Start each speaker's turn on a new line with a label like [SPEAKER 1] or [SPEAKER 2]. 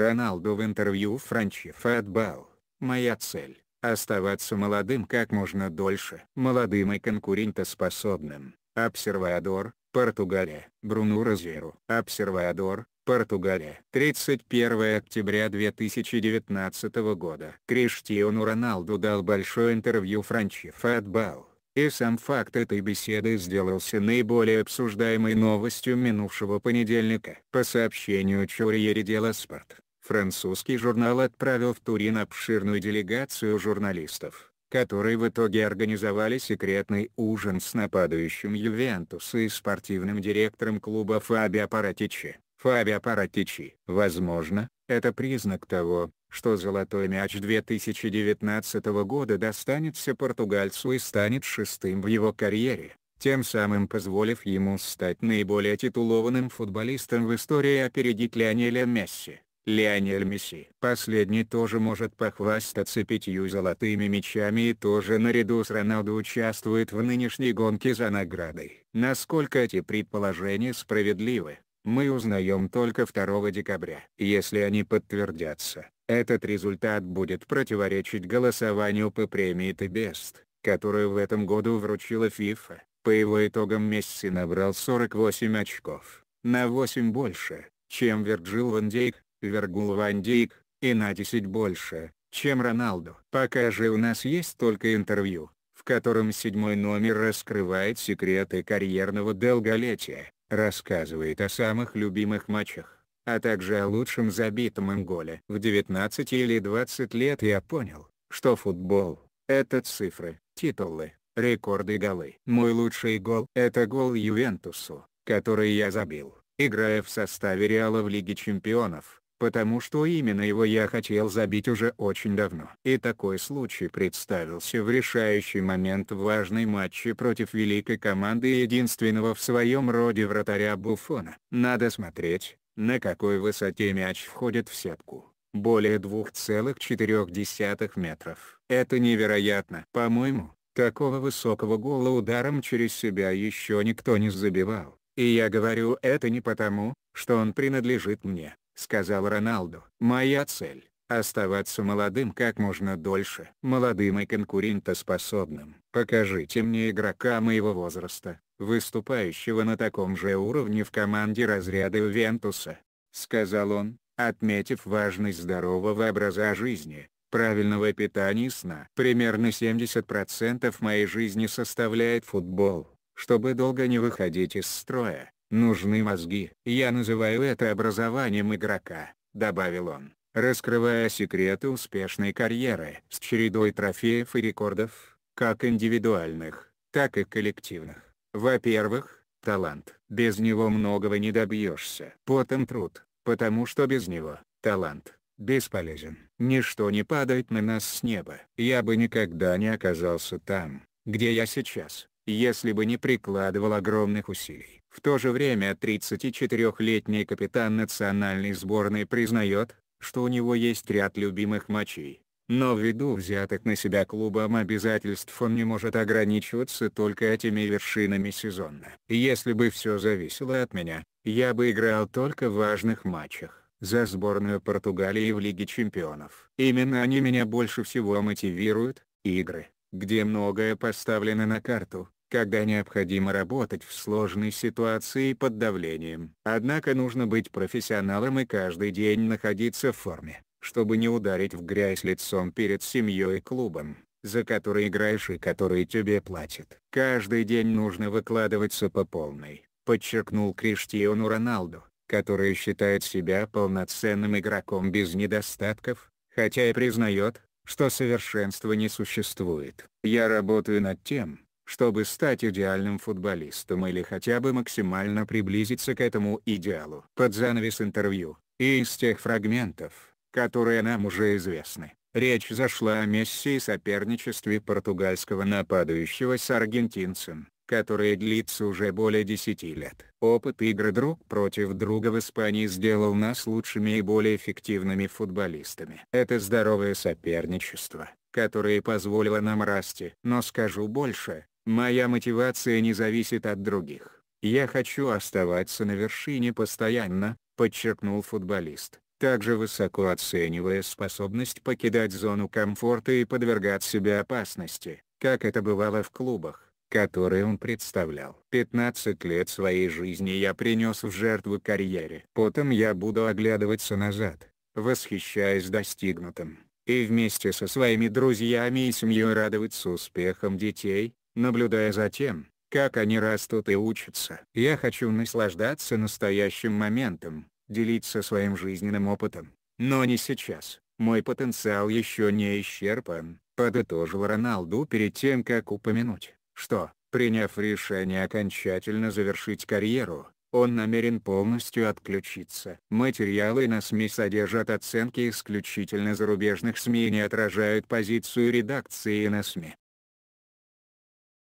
[SPEAKER 1] Роналду в интервью Франчи Фэтбал. Моя цель – оставаться молодым как можно дольше. Молодым и конкурентоспособным. Обсервадор, Португалия. Бруну Розеру. Обсервадор, Португалия. 31 октября 2019 года. Криштиану Роналду дал большое интервью Франчи Фэтбал. И сам факт этой беседы сделался наиболее обсуждаемой новостью минувшего понедельника. По сообщению Чурьери Дело Спорт, французский журнал отправил в Турин обширную делегацию журналистов, которые в итоге организовали секретный ужин с нападающим Ювентуса и спортивным директором клуба Фабио Паратичи. Фабио Паратичи. Возможно, это признак того, что золотой мяч 2019 года достанется португальцу и станет шестым в его карьере, тем самым позволив ему стать наиболее титулованным футболистом в истории и опередить Лионеля Месси. Лионель Месси. Последний тоже может похвастаться пятью золотыми мечами и тоже наряду с Роналду участвует в нынешней гонке за наградой. Насколько эти предположения справедливы, мы узнаем только 2 декабря. Если они подтвердятся, этот результат будет противоречить голосованию по премии The Best, которую в этом году вручила FIFA. По его итогам Месси набрал 48 очков, на 8 больше, чем Вирджил Ван Дейк, Вергул Ван Дijk, и на 10 больше, чем Роналду. Пока же у нас есть только интервью, в котором седьмой номер раскрывает секреты карьерного долголетия, рассказывает о самых любимых матчах, а также о лучшем забитом им голе. В 19 или 20 лет я понял, что футбол – это цифры, титулы, рекорды голы. Мой лучший гол – это гол Ювентусу, который я забил, играя в составе Реала в Лиге Чемпионов потому что именно его я хотел забить уже очень давно. И такой случай представился в решающий момент в важной матче против великой команды и единственного в своем роде вратаря Буфона. Надо смотреть, на какой высоте мяч входит в сетку. Более 2,4 метров. Это невероятно. По-моему, такого высокого гола ударом через себя еще никто не забивал. И я говорю это не потому, что он принадлежит мне сказал Роналду. «Моя цель – оставаться молодым как можно дольше. Молодым и конкурентоспособным. Покажите мне игрока моего возраста, выступающего на таком же уровне в команде разряда Ювентуса», – сказал он, отметив важность здорового образа жизни, правильного питания и сна. Примерно 70% моей жизни составляет футбол. Чтобы долго не выходить из строя, Нужны мозги. Я называю это образованием игрока, добавил он, раскрывая секреты успешной карьеры с чередой трофеев и рекордов, как индивидуальных, так и коллективных. Во-первых, талант. Без него многого не добьешься. Потом труд, потому что без него, талант, бесполезен. Ничто не падает на нас с неба. Я бы никогда не оказался там, где я сейчас, если бы не прикладывал огромных усилий. В то же время 34-летний капитан национальной сборной признает, что у него есть ряд любимых матчей, но ввиду взятых на себя клубом обязательств он не может ограничиваться только этими вершинами сезона. Если бы все зависело от меня, я бы играл только в важных матчах за сборную Португалии в Лиге Чемпионов. Именно они меня больше всего мотивируют, игры, где многое поставлено на карту, когда необходимо работать в сложной ситуации под давлением. Однако нужно быть профессионалом и каждый день находиться в форме, чтобы не ударить в грязь лицом перед семьей и клубом, за который играешь и который тебе платит. Каждый день нужно выкладываться по полной, подчеркнул Криштиану Роналду, который считает себя полноценным игроком без недостатков, хотя и признает, что совершенства не существует. Я работаю над тем, чтобы стать идеальным футболистом или хотя бы максимально приблизиться к этому идеалу. Под занавес интервью, и из тех фрагментов, которые нам уже известны, речь зашла о Месси и соперничестве португальского нападающего с аргентинцем, которое длится уже более 10 лет. Опыт игры друг против друга в Испании сделал нас лучшими и более эффективными футболистами. Это здоровое соперничество, которое позволило нам расти. Но скажу больше, Моя мотивация не зависит от других. Я хочу оставаться на вершине постоянно, подчеркнул футболист, также высоко оценивая способность покидать зону комфорта и подвергать себя опасности, как это бывало в клубах, которые он представлял. 15 лет своей жизни я принес в жертву карьере. Потом я буду оглядываться назад, восхищаясь достигнутым, и вместе со своими друзьями и семьей радоваться успехам детей, наблюдая за тем, как они растут и учатся. Я хочу наслаждаться настоящим моментом, делиться своим жизненным опытом, но не сейчас. Мой потенциал еще не исчерпан, подытожил Роналду перед тем как упомянуть, что, приняв решение окончательно завершить карьеру, он намерен полностью отключиться. Материалы на СМИ содержат оценки исключительно зарубежных СМИ и не отражают позицию редакции на СМИ.